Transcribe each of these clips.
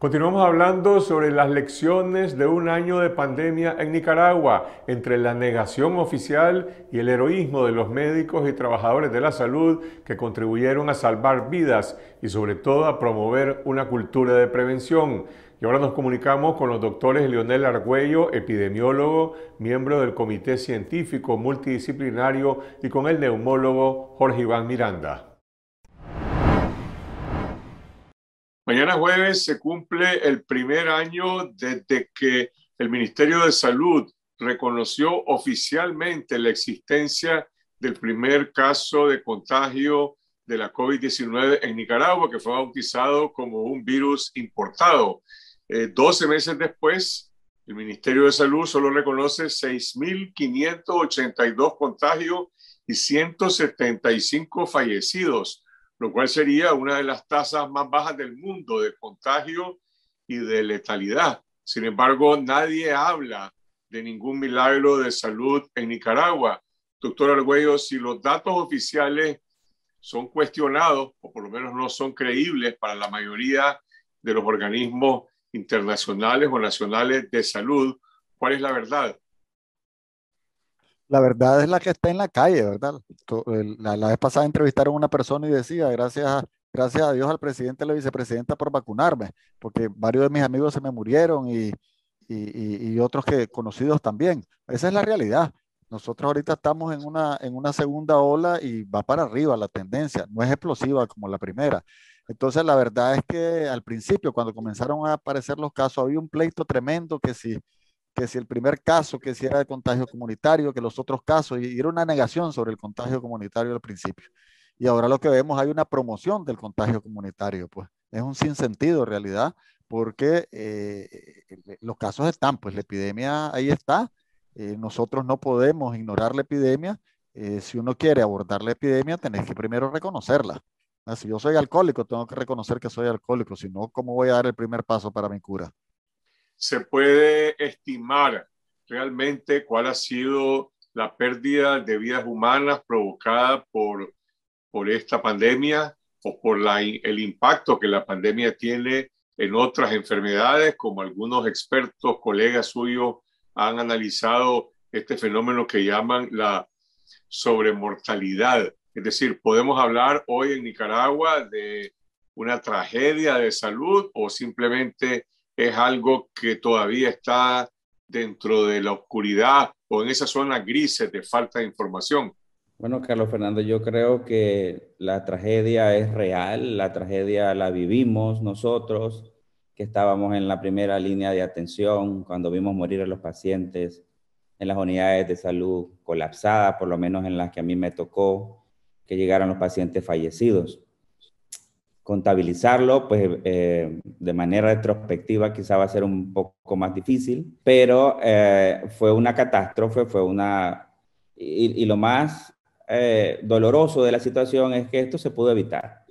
Continuamos hablando sobre las lecciones de un año de pandemia en Nicaragua, entre la negación oficial y el heroísmo de los médicos y trabajadores de la salud que contribuyeron a salvar vidas y sobre todo a promover una cultura de prevención. Y ahora nos comunicamos con los doctores Leonel Argüello, epidemiólogo, miembro del Comité Científico Multidisciplinario, y con el neumólogo Jorge Iván Miranda. Mañana jueves se cumple el primer año desde que el Ministerio de Salud reconoció oficialmente la existencia del primer caso de contagio de la COVID-19 en Nicaragua, que fue bautizado como un virus importado. Eh, doce meses después, el Ministerio de Salud solo reconoce 6.582 contagios y 175 fallecidos lo cual sería una de las tasas más bajas del mundo de contagio y de letalidad. Sin embargo, nadie habla de ningún milagro de salud en Nicaragua. Doctor Argüello, si los datos oficiales son cuestionados, o por lo menos no son creíbles para la mayoría de los organismos internacionales o nacionales de salud, ¿cuál es la verdad? La verdad es la que está en la calle, ¿verdad? La, vez pasada entrevistaron a una persona y decía, gracias a, gracias a Dios al presidente y la vicepresidenta por vacunarme, porque varios de mis amigos se me murieron y, y, otros que conocidos también. Esa es la realidad. Nosotros ahorita estamos en una, en una segunda ola y va para arriba la tendencia, no es explosiva como la primera. Entonces, la verdad es que al principio, cuando comenzaron a aparecer los casos, había un pleito tremendo que si que si el primer caso, que si era de contagio comunitario, que los otros casos, y era una negación sobre el contagio comunitario al principio. Y ahora lo que vemos, hay una promoción del contagio comunitario, pues es un sinsentido en realidad, porque eh, eh, los casos están, pues la epidemia ahí está, eh, nosotros no podemos ignorar la epidemia, si uno quiere abordar la epidemia, tenés que primero reconocerla. Ah, si yo soy alcohólico, tengo que reconocer que soy alcohólico, si no, ¿cómo voy a dar el primer paso para mi cura? se puede estimar realmente cuál ha sido la pérdida de vidas humanas provocada por, esta pandemia o por el impacto que la pandemia tiene en otras enfermedades, como algunos expertos, colegas suyos, han analizado este fenómeno que llaman la sobremortalidad. Es decir, podemos hablar hoy en Nicaragua de una tragedia de salud o simplemente es algo que todavía está dentro de la oscuridad o en esa zona grises de falta de información? Bueno, Carlos Fernando, yo creo que la tragedia es real, la tragedia la vivimos nosotros, que estábamos en la primera línea de atención cuando vimos morir a los pacientes en las unidades de salud colapsadas, por lo menos en las que a mí me tocó, que llegaron los pacientes fallecidos contabilizarlo, pues eh, de manera retrospectiva quizá va a ser un poco más difícil, pero eh, fue una catástrofe, fue una... Y, lo más eh, doloroso de la situación es que esto se pudo evitar.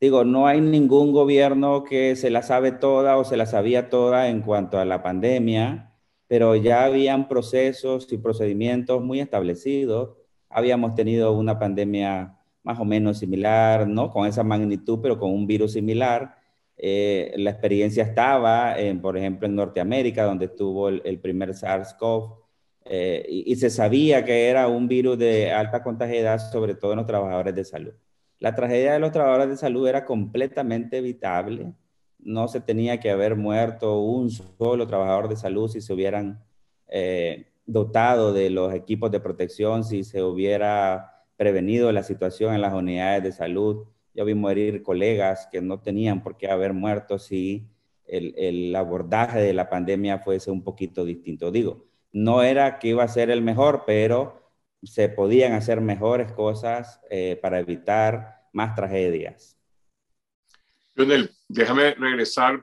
Digo, no hay ningún gobierno que se la sabe toda o se la sabía toda en cuanto a la pandemia, pero ya habían procesos y procedimientos muy establecidos. Habíamos tenido una pandemia más o menos similar, ¿no? Con esa magnitud, pero con un virus similar. Eh, la experiencia estaba, en, por ejemplo, en Norteamérica, donde estuvo el, primer SARS-CoV, eh, y, se sabía que era un virus de alta contagiedad, sobre todo en los trabajadores de salud. La tragedia de los trabajadores de salud era completamente evitable. No se tenía que haber muerto un solo trabajador de salud si se hubieran eh, dotado de los equipos de protección, si se hubiera prevenido la situación en las unidades de salud. Ya vi morir colegas que no tenían por qué haber muerto si el, abordaje de la pandemia fuese un poquito distinto. Digo, no era que iba a ser el mejor, pero se podían hacer mejores cosas eh, para evitar más tragedias. Lionel, déjame regresar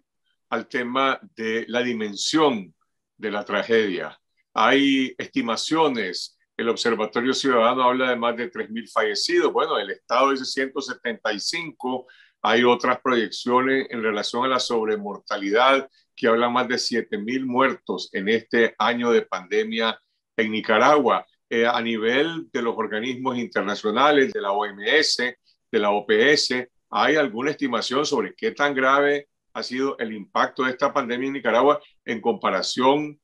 al tema de la dimensión de la tragedia. Hay estimaciones el Observatorio Ciudadano habla de más de 3.000 fallecidos. Bueno, el Estado dice 175. Hay otras proyecciones en relación a la sobremortalidad que habla más de 7.000 muertos en este año de pandemia en Nicaragua. Eh, a nivel de los organismos internacionales, de la OMS, de la OPS, ¿hay alguna estimación sobre qué tan grave ha sido el impacto de esta pandemia en Nicaragua en comparación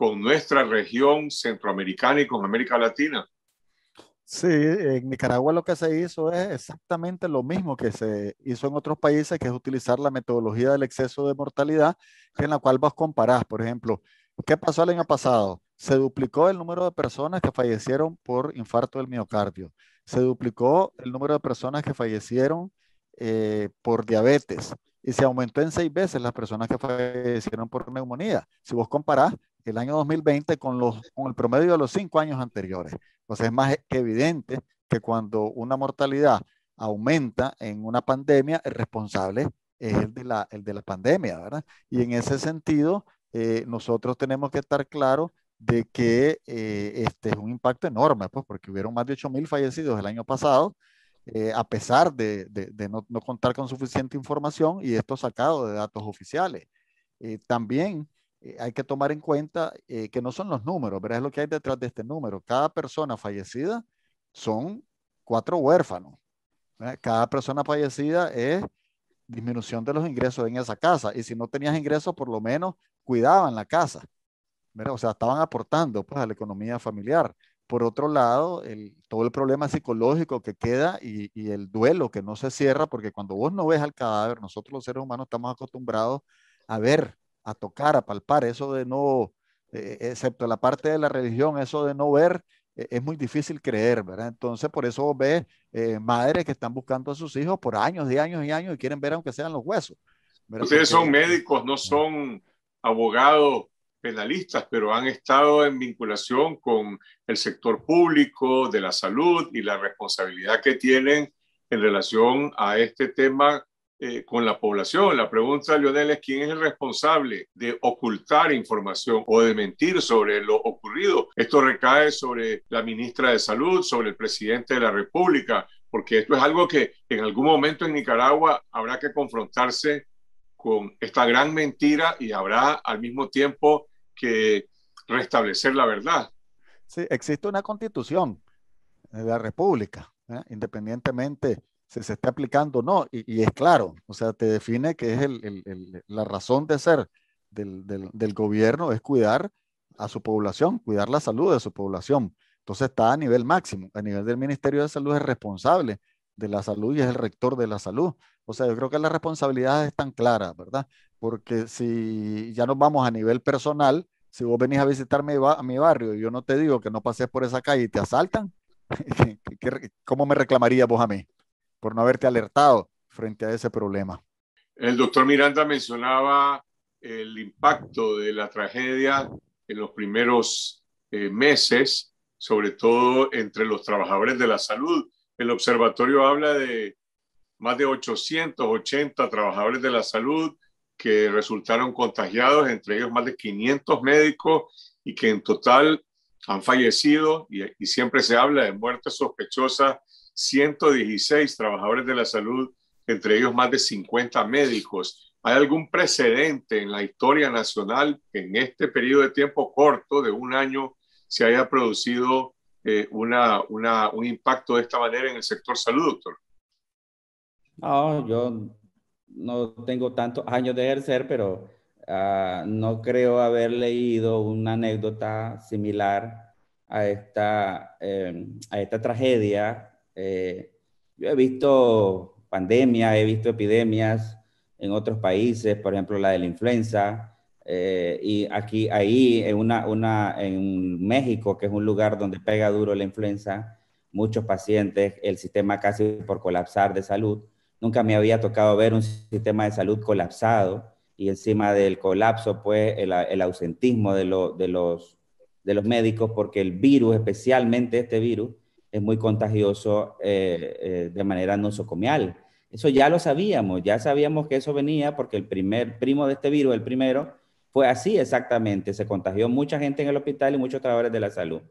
con nuestra región centroamericana y con América Latina. Sí, en Nicaragua lo que se hizo es exactamente lo mismo que se hizo en otros países, que es utilizar la metodología del exceso de mortalidad, en la cual vos comparás, por ejemplo, ¿qué pasó el año pasado? Se duplicó el número de personas que fallecieron por infarto del miocardio, se duplicó el número de personas que fallecieron eh, por diabetes, y se aumentó en seis veces las personas que fallecieron por neumonía. Si vos comparás, el año 2020 con, los, con el promedio de los cinco años anteriores. Entonces es más que evidente que cuando una mortalidad aumenta en una pandemia, el responsable es el de la, el de la pandemia, ¿verdad? Y en ese sentido, eh, nosotros tenemos que estar claros de que eh, este es un impacto enorme, pues, porque hubieron más de 8000 fallecidos el año pasado, eh, a pesar de, de, no, no, contar con suficiente información y esto sacado de datos oficiales. también eh, hay que tomar en cuenta eh, que no son los números, pero es lo que hay detrás de este número. Cada persona fallecida son cuatro huérfanos. Cada persona fallecida es disminución de los ingresos en esa casa. Y si no tenías ingresos, por lo menos cuidaban la casa. O sea, estaban aportando pues, a la economía familiar. Por otro lado, todo el problema psicológico que queda y, y el duelo que no se cierra, porque cuando vos no ves al cadáver, nosotros los seres humanos estamos acostumbrados a ver a tocar, a palpar, eso de no, eh, eh, excepto la parte de la religión, eso de no ver, eh, es muy difícil creer, ¿verdad? Entonces, por eso ve madres que están buscando a sus hijos por años y años y años y quieren ver aunque sean los huesos. Ustedes son médicos, no son abogados penalistas, pero han estado en vinculación con el sector público de la salud y la responsabilidad que tienen en relación a este tema eh, con la población. La pregunta, Lionel, es quién es el responsable de ocultar información o de mentir sobre lo ocurrido. Esto recae sobre la ministra de Salud, sobre el presidente de la República, porque esto es algo que en algún momento en Nicaragua habrá que confrontarse con esta gran mentira y habrá al mismo tiempo que restablecer la verdad. Sí, existe una constitución de la República, ¿eh? independientemente si se está aplicando o no, y, es claro, o sea, te define que es el, el, la razón de ser del, del, del, gobierno es cuidar a su población, cuidar la salud de su población. Entonces está a nivel máximo, a nivel del Ministerio de Salud es responsable de la salud y es el rector de la salud. O sea, yo creo que las responsabilidades están claras, ¿verdad? Porque si ya nos vamos a nivel personal, si vos venís a visitarme a mi barrio y yo no te digo que no pases por esa calle y te asaltan, ¿cómo me reclamarías vos a mí? por no haberte alertado frente a ese problema. El doctor Miranda mencionaba el impacto de la tragedia en los primeros eh, meses, sobre todo entre los trabajadores de la salud. El observatorio habla de más de 880 trabajadores de la salud que resultaron contagiados, entre ellos más de 500 médicos y que en total han fallecido y siempre se habla de muertes sospechosas 116 trabajadores de la salud, entre ellos más de 50 médicos. ¿Hay algún precedente en la historia nacional en este periodo de tiempo corto, de un año, se haya producido eh, un impacto de esta manera en el sector salud, doctor? No, yo no tengo tantos años de ejercer, pero ah, no creo haber leído una anécdota similar a esta, eh, a esta tragedia eh, yo he visto pandemias, he visto epidemias en otros países, por ejemplo la de la influenza, eh, y aquí, ahí, en, una, una, en México, que es un lugar donde pega duro la influenza, muchos pacientes, el sistema casi por colapsar de salud. Nunca me había tocado ver un sistema de salud colapsado y encima del colapso, pues el, ausentismo de, los, de los médicos, porque el virus, especialmente este virus, es muy contagioso eh, eh, de manera nosocomial. Eso ya lo sabíamos, ya sabíamos que eso venía porque el primer primo de este virus, el primero, fue así exactamente. Se contagió mucha gente en el hospital y muchos trabajadores de la salud.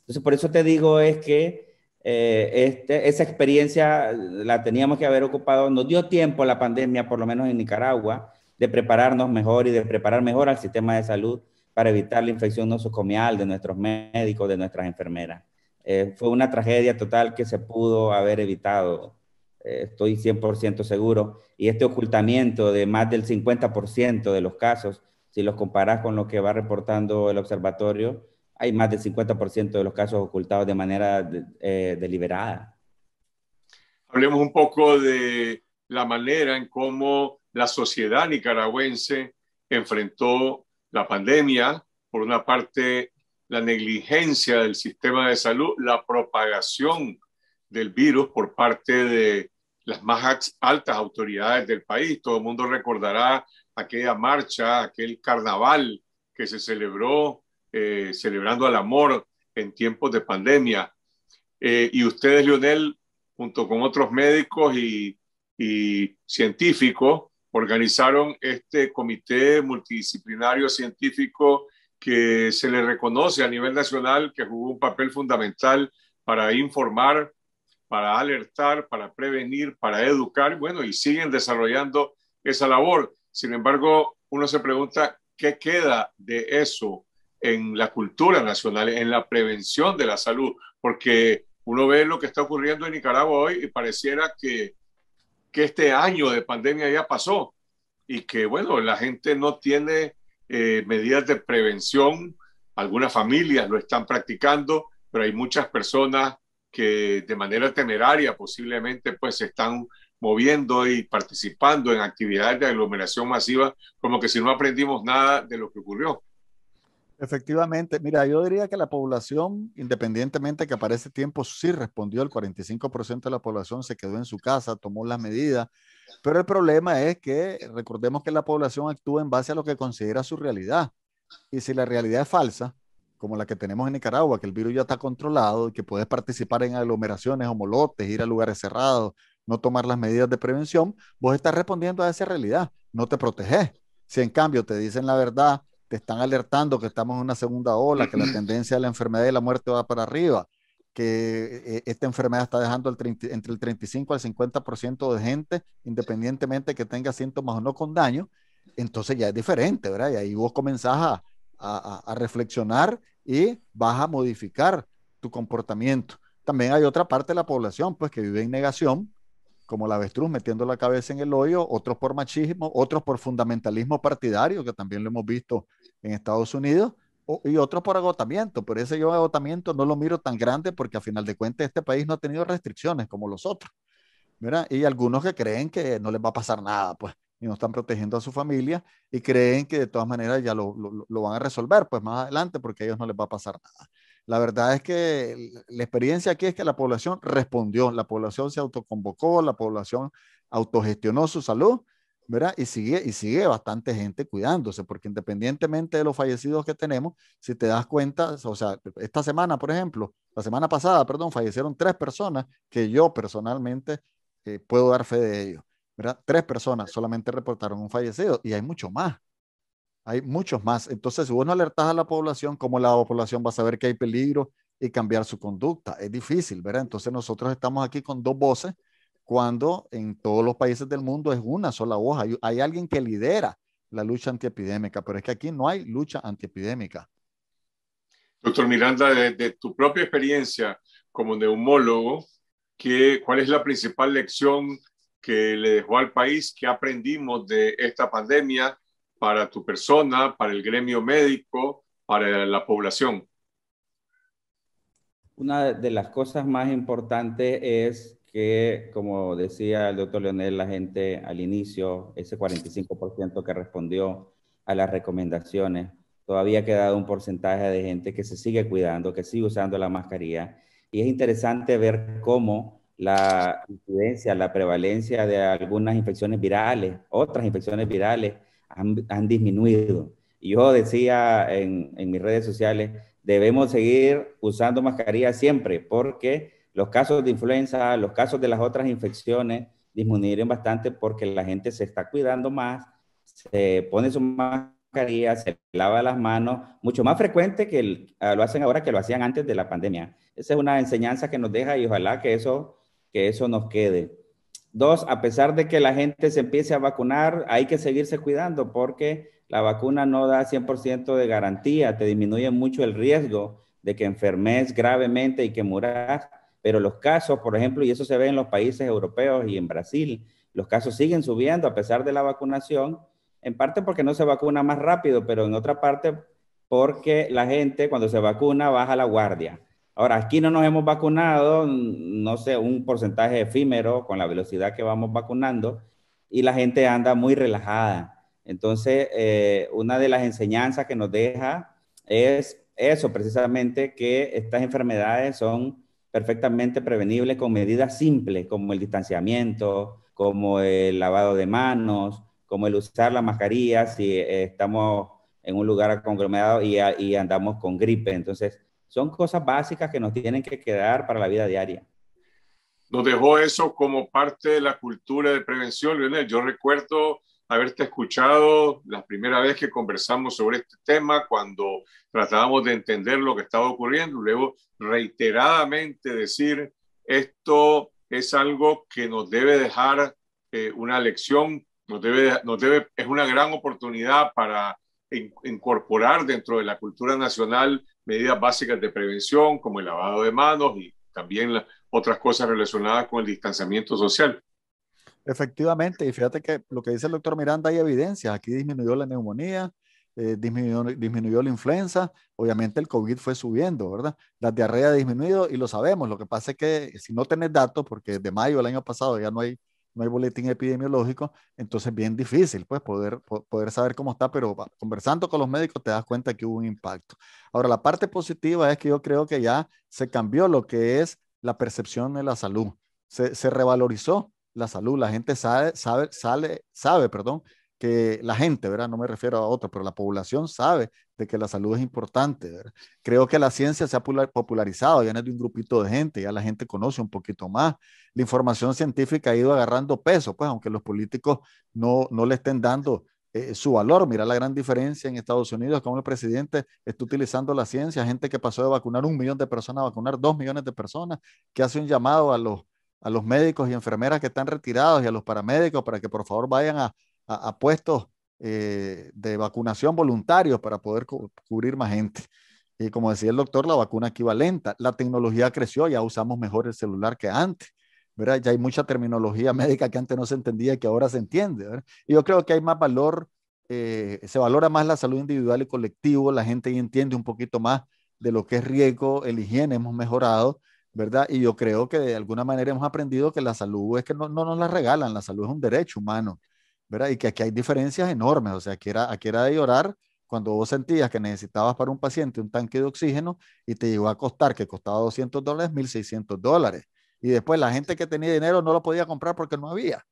Entonces, por eso te digo es que eh, este, esa experiencia la teníamos que haber ocupado. Nos dio tiempo la pandemia, por lo menos en Nicaragua, de prepararnos mejor y de preparar mejor al sistema de salud para evitar la infección nosocomial de nuestros médicos, de nuestras enfermeras. Eh, fue una tragedia total que se pudo haber evitado, eh, estoy 100% seguro. Y este ocultamiento de más del 50% de los casos, si los comparas con lo que va reportando el observatorio, hay más del 50% de los casos ocultados de manera eh, deliberada. Hablemos un poco de la manera en cómo la sociedad nicaragüense enfrentó la pandemia, por una parte la negligencia del sistema de salud, la propagación del virus por parte de las más altas autoridades del país. Todo el mundo recordará aquella marcha, aquel carnaval que se celebró eh, celebrando al amor en tiempos de pandemia. Eh, y ustedes, Lionel, junto con otros médicos y científicos, organizaron este comité multidisciplinario científico que se le reconoce a nivel nacional que jugó un papel fundamental para informar, para alertar, para prevenir, para educar, bueno, y siguen desarrollando esa labor. Sin embargo, uno se pregunta qué queda de eso en la cultura nacional, en la prevención de la salud, porque uno ve lo que está ocurriendo en Nicaragua hoy y pareciera que, que este año de pandemia ya pasó y que, bueno, la gente no tiene eh, medidas de prevención. Algunas familias lo están practicando, pero hay muchas personas que de manera temeraria posiblemente pues se están moviendo y participando en actividades de aglomeración masiva, como que si no aprendimos nada de lo que ocurrió. Efectivamente, mira, yo diría que la población, independientemente que aparece tiempo sí respondió, el 45% de la población se quedó en su casa, tomó las medidas, pero el problema es que recordemos que la población actúa en base a lo que considera su realidad. Y si la realidad es falsa, como la que tenemos en Nicaragua, que el virus ya está controlado y que puedes participar en aglomeraciones, molotes ir a lugares cerrados, no tomar las medidas de prevención, vos estás respondiendo a esa realidad, no te proteges. Si en cambio te dicen la verdad, te están alertando que estamos en una segunda ola, que la tendencia de la enfermedad y la muerte va para arriba, que eh, eh, esta enfermedad está dejando entre el 35 al 50% de gente, independientemente que tenga síntomas o no con daño, entonces ya es diferente, ¿verdad? Y ahí vos comenzás a, a reflexionar y vas a modificar tu comportamiento. También hay otra parte de la población, pues, que vive en negación, como la avestruz metiendo la cabeza en el hoyo, otros por machismo, otros por fundamentalismo partidario, que también lo hemos visto en Estados Unidos, y otros por agotamiento, pero ese yo agotamiento no lo miro tan grande porque a final de cuentas este país no ha tenido restricciones como los otros. Y algunos que creen que no les va a pasar nada, pues, y no están protegiendo a su familia y creen que de todas maneras ya lo, lo, lo van a resolver, pues más adelante, porque a ellos no les va a pasar nada. La verdad es que la experiencia aquí es que la población respondió, la población se autoconvocó, la población autogestionó su salud, ¿verdad? Y sigue, y sigue bastante gente cuidándose, porque independientemente de los fallecidos que tenemos, si te das cuenta, o sea, esta semana, por ejemplo, la semana pasada, perdón, fallecieron tres personas que yo personalmente eh, puedo dar fe de ellos, ¿verdad? Tres personas solamente reportaron un fallecido y hay mucho más. Hay muchos más. Entonces, si vos no alertas a la población, ¿cómo la población va a saber que hay peligro y cambiar su conducta? Es difícil, ¿verdad? Entonces, nosotros estamos aquí con dos voces, cuando en todos los países del mundo es una sola voz. Hay, alguien que lidera la lucha antiepidémica, pero es que aquí no hay lucha antiepidémica. Doctor Miranda, de, tu propia experiencia como neumólogo, ¿cuál es la principal lección que le dejó al país que aprendimos de esta pandemia para tu persona, para el gremio médico, para la población? Una de las cosas más importantes es que, como decía el doctor Leonel, la gente al inicio, ese 45% que respondió a las recomendaciones, todavía ha quedado un porcentaje de gente que se sigue cuidando, que sigue usando la mascarilla. Y es interesante ver cómo la incidencia, la prevalencia de algunas infecciones virales, otras infecciones virales, han, disminuido. Yo decía en, mis redes sociales, debemos seguir usando mascarillas siempre porque los casos de influenza, los casos de las otras infecciones disminuyen bastante porque la gente se está cuidando más, se pone su mascarilla, se lava las manos, mucho más frecuente que ah, lo hacen ahora que lo hacían antes de la pandemia. Esa es una enseñanza que nos deja y ojalá que eso, que eso nos quede. Dos, a pesar de que la gente se empiece a vacunar, hay que seguirse cuidando porque la vacuna no da 100% de garantía, te disminuye mucho el riesgo de que enfermes gravemente y que muras, pero los casos, por ejemplo, y eso se ve en los países europeos y en Brasil, los casos siguen subiendo a pesar de la vacunación, en parte porque no se vacuna más rápido, pero en otra parte porque la gente cuando se vacuna baja la guardia. Ahora, aquí no nos hemos vacunado, no sé, un porcentaje efímero con la velocidad que vamos vacunando y la gente anda muy relajada. Entonces, eh, una de las enseñanzas que nos deja es eso, precisamente, que estas enfermedades son perfectamente prevenibles con medidas simples como el distanciamiento, como el lavado de manos, como el usar la mascarilla si estamos en un lugar conglomerado y andamos con gripe. Entonces, son cosas básicas que nos tienen que quedar para la vida diaria. Nos dejó eso como parte de la cultura de prevención, Leonel. Yo recuerdo haberte escuchado la primera vez que conversamos sobre este tema, cuando tratábamos de entender lo que estaba ocurriendo, luego reiteradamente decir, esto es algo que nos debe dejar eh, una lección, debe, es una gran oportunidad para incorporar dentro de la cultura nacional medidas básicas de prevención, como el lavado de manos y también otras cosas relacionadas con el distanciamiento social. Efectivamente, y fíjate que lo que dice el doctor Miranda hay evidencias. Aquí disminuyó la neumonía, eh, disminuyó, la influenza, obviamente el COVID fue subiendo, ¿verdad? La diarrea ha disminuido y lo sabemos. Lo que pasa es que si no tenés datos, porque de mayo del año pasado ya no hay no hay boletín epidemiológico, entonces es bien difícil pues, poder, poder saber cómo está, pero conversando con los médicos te das cuenta que hubo un impacto. Ahora, la parte positiva es que yo creo que ya se cambió lo que es la percepción de la salud, se, se revalorizó la salud, la gente sabe, sabe, sale, sabe, perdón, que la gente, ¿verdad? No me refiero a otro, pero la población sabe de que la salud es importante. Creo que la ciencia se ha popularizado, ya no es de un grupito de gente, ya la gente conoce un poquito más. La información científica ha ido agarrando peso, pues aunque los políticos no, no le estén dando eh, su valor. Mira la gran diferencia en Estados Unidos, como el presidente está utilizando la ciencia, gente que pasó de vacunar un millón de personas a vacunar dos millones de personas, que hace un llamado a los, a los médicos y enfermeras que están retirados y a los paramédicos para que por favor vayan a, a puestos eh, de vacunación voluntario para poder cubrir más gente. Y como decía el doctor, la vacuna aquí La tecnología creció, ya usamos mejor el celular que antes. ¿verdad? Ya hay mucha terminología médica que antes no se entendía y que ahora se entiende. Y yo creo que hay más valor, eh, se valora más la salud individual y colectivo, la gente ya entiende un poquito más de lo que es riesgo, el higiene hemos mejorado, ¿verdad? Y yo creo que de alguna manera hemos aprendido que la salud es que no nos la regalan, la salud es un derecho humano ¿verdad? Y que aquí hay diferencias enormes, o sea, aquí era, aquí era de llorar cuando vos sentías que necesitabas para un paciente un tanque de oxígeno y te llegó a costar, que costaba 200 dólares, 1.600 dólares. Y después la gente que tenía dinero no lo podía comprar porque no había.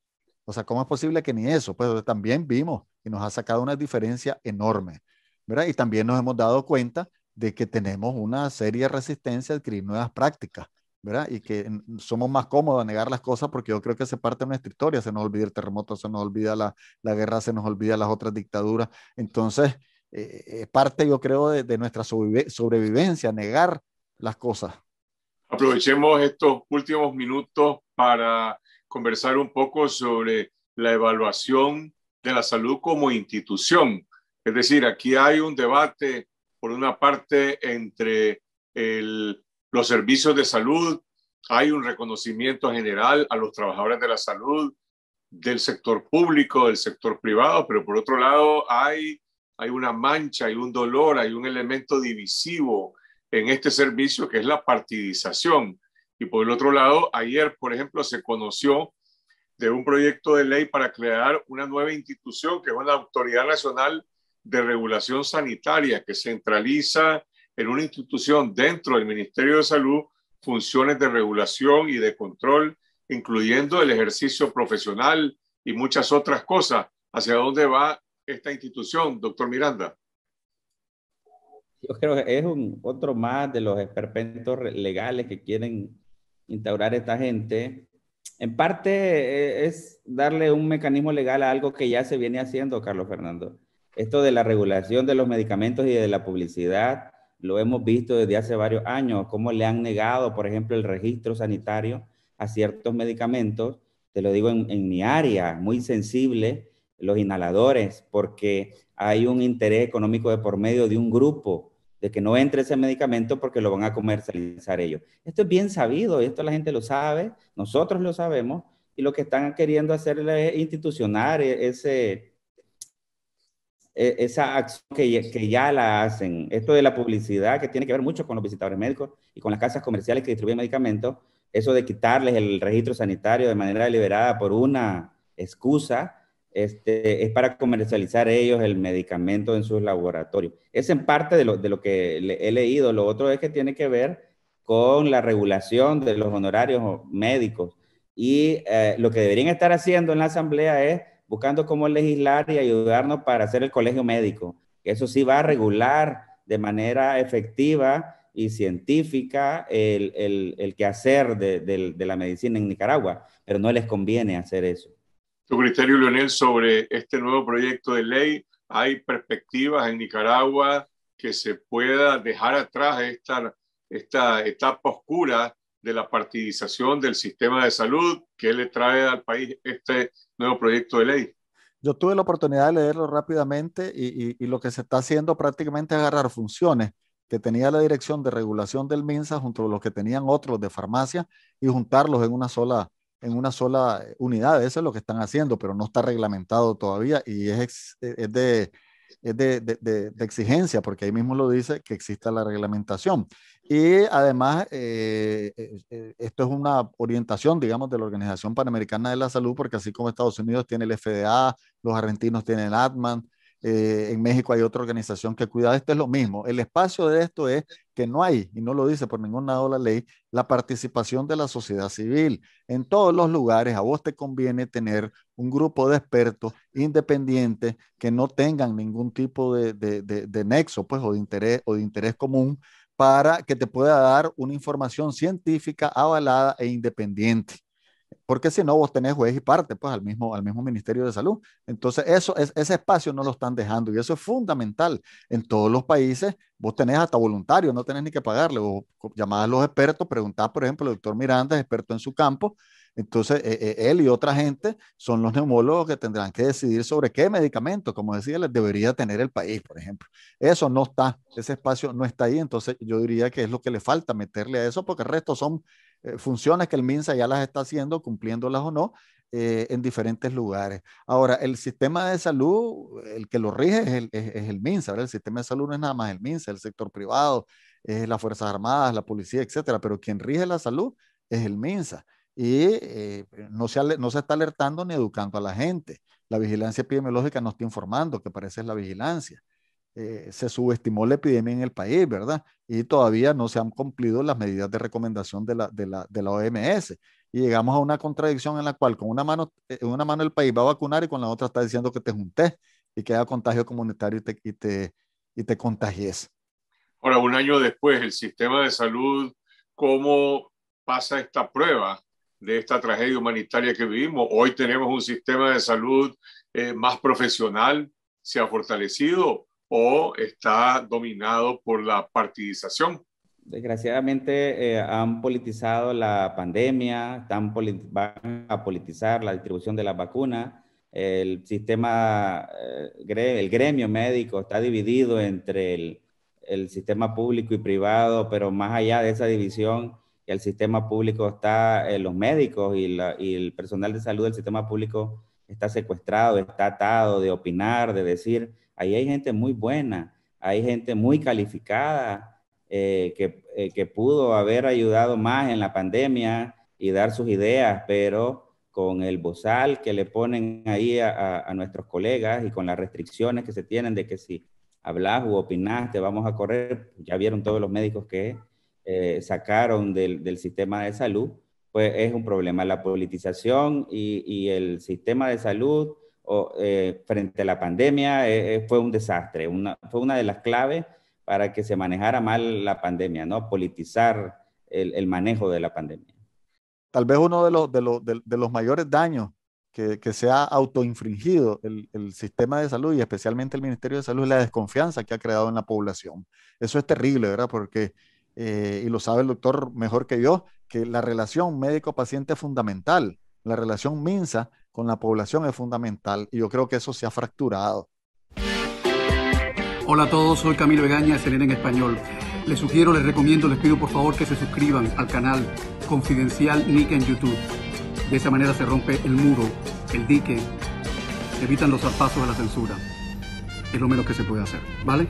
O sea, ¿cómo es posible que ni eso? Pues también vimos y nos ha sacado una diferencia enorme, ¿verdad? Y también nos hemos dado cuenta de que tenemos una seria resistencia a adquirir nuevas prácticas. ¿verdad? Y que somos más cómodos a negar las cosas porque yo creo que se parte de nuestra historia, se nos olvida el terremoto, se nos olvida la, la guerra, se nos olvida las otras dictaduras. Entonces, eh, eh parte yo creo de, nuestra sobrevivencia, negar las cosas. Aprovechemos estos últimos minutos para conversar un poco sobre la evaluación de la salud como institución. Es decir, aquí hay un debate, por una parte, entre el los servicios de salud, hay un reconocimiento general a los trabajadores de la salud del sector público, del sector privado, pero por otro lado hay, hay una mancha, hay un dolor, hay un elemento divisivo en este servicio que es la partidización. Y por el otro lado, ayer, por ejemplo, se conoció de un proyecto de ley para crear una nueva institución que es una Autoridad Nacional de Regulación Sanitaria que centraliza en una institución dentro del Ministerio de Salud funciones de regulación y de control, incluyendo el ejercicio profesional y muchas otras cosas. ¿Hacia dónde va esta institución, doctor Miranda? Yo creo que es un, otro más de los esperpentos legales que quieren instaurar esta gente. En parte eh, es darle un mecanismo legal a algo que ya se viene haciendo, Carlos Fernando. Esto de la regulación de los medicamentos y de la publicidad, lo hemos visto desde hace varios años, cómo le han negado, por ejemplo, el registro sanitario a ciertos medicamentos. Te lo digo en, mi área, muy sensible, los inhaladores, porque hay un interés económico de por medio de un grupo de que no entre ese medicamento porque lo van a comercializar ellos. Esto es bien sabido, esto la gente lo sabe, nosotros lo sabemos, y lo que están queriendo hacer es institucionar ese, e, esa acción que, ya la hacen. Esto de la publicidad, que tiene que ver mucho con los visitadores médicos y con las casas comerciales que distribuyen medicamentos, eso de quitarles el registro sanitario de manera deliberada por una excusa, este, es para comercializar ellos el medicamento en sus laboratorios. Es en parte de lo, que he leído. Lo otro es que tiene que ver con la regulación de los honorarios médicos. Y eh, lo que deberían estar haciendo en la asamblea es buscando cómo legislar y ayudarnos para hacer el colegio médico. Eso sí va a regular de manera efectiva y científica el, el, el quehacer de, la medicina en Nicaragua, pero no les conviene hacer eso. Tu criterio, Leonel, sobre este nuevo proyecto de ley, ¿hay perspectivas en Nicaragua que se pueda dejar atrás esta, esta etapa oscura de la partidización del sistema de salud que le trae al país este nuevo proyecto de ley. Yo tuve la oportunidad de leerlo rápidamente y, lo que se está haciendo prácticamente es agarrar funciones que tenía la Dirección de Regulación del MINSA junto a los que tenían otros de farmacia y juntarlos en una sola en una sola eh, unidad. Eso es lo que están haciendo, pero no está reglamentado todavía y es de es de, exigencia, porque ahí mismo lo dice que exista la reglamentación. Y además, eh, eh, eh, esto es una orientación, digamos, de la Organización Panamericana de la Salud, porque así como Estados Unidos tiene el FDA, los argentinos tienen el ATMAN, eh, en México hay otra organización que cuida esto, es lo mismo. El espacio de esto es que no hay, y no lo dice por ningún lado la ley, la participación de la sociedad civil. En todos los lugares a vos te conviene tener un grupo de expertos independientes que no tengan ningún tipo de, nexo, pues, de interés, o de interés común para que te pueda dar una información científica avalada e independiente porque si no vos tenés juez y parte pues al mismo, al mismo Ministerio de Salud. Entonces eso, es, ese espacio no lo están dejando y eso es fundamental. En todos los países vos tenés hasta voluntarios, no tenés ni que pagarle, vos llamás a los expertos, preguntás por ejemplo, el doctor Miranda es experto en su campo, entonces eh, eh, él y otra gente son los neumólogos que tendrán que decidir sobre qué medicamentos, como decía, les debería tener el país, por ejemplo. Eso no está, ese espacio no está ahí, entonces yo diría que es lo que le falta meterle a eso porque el resto son eh, funciones que el MINSA ya las está haciendo, cumpliéndolas o no, eh, en diferentes lugares. Ahora, el sistema de salud, el que lo rige es el, MINSA, El sistema de salud no es nada más el MINSA, el sector privado, es las Fuerzas Armadas, la policía, etcétera, pero quien rige la salud es el MINSA y eh, no, se, no se está alertando ni educando a la gente. La vigilancia epidemiológica no está informando, que parece es la vigilancia. Eh, se subestimó la epidemia en el país, ¿verdad? Y todavía no se han cumplido las medidas de recomendación de la, OMS. Y llegamos a una contradicción en la cual con una mano, eh, una mano el país va a vacunar y con la otra está diciendo que te juntes y que haya contagio comunitario y te, y te, contagies. Ahora, un año después, el sistema de salud, ¿cómo pasa esta prueba de esta tragedia humanitaria que vivimos? Hoy tenemos un sistema de salud eh, más profesional, se ha fortalecido, o está dominado por la partidización? Desgraciadamente eh, han politizado la pandemia, están van a politizar la distribución de las vacunas, el sistema, eh, el gremio médico está dividido entre el, el sistema público y privado, pero más allá de esa división, el sistema público está, eh, los médicos y, la, y, el personal de salud del sistema público está secuestrado, está atado de opinar, de decir, Ahí hay gente muy buena, hay gente muy calificada eh, eh, que, pudo haber ayudado más en la pandemia y dar sus ideas, pero con el bozal que le ponen ahí a, nuestros colegas y con las restricciones que se tienen de que si hablas u opinas te vamos a correr, ya vieron todos los médicos que eh, sacaron del, sistema de salud, pues es un problema. La politización y, y, el sistema de salud eh, frente a la pandemia eh, eh, fue un desastre, una, fue una de las claves para que se manejara mal la pandemia, ¿no? Politizar el, manejo de la pandemia. Tal vez uno de los, de los, de, los mayores daños que, que, se ha autoinfringido el, el, sistema de salud y especialmente el Ministerio de Salud es la desconfianza que ha creado en la población. Eso es terrible, ¿verdad? Porque, y lo sabe el doctor mejor que yo, que la relación médico-paciente es fundamental. La relación MINSA con la población es fundamental y yo creo que eso se ha fracturado. Hola a todos, soy Camilo Egaña, CNN en Español. Les sugiero, les recomiendo, les pido por favor que se suscriban al canal Confidencial Nick en YouTube. De esa manera se rompe el muro, el dique, evitan los zarpazos de la censura. Es lo menos que se puede hacer, ¿vale?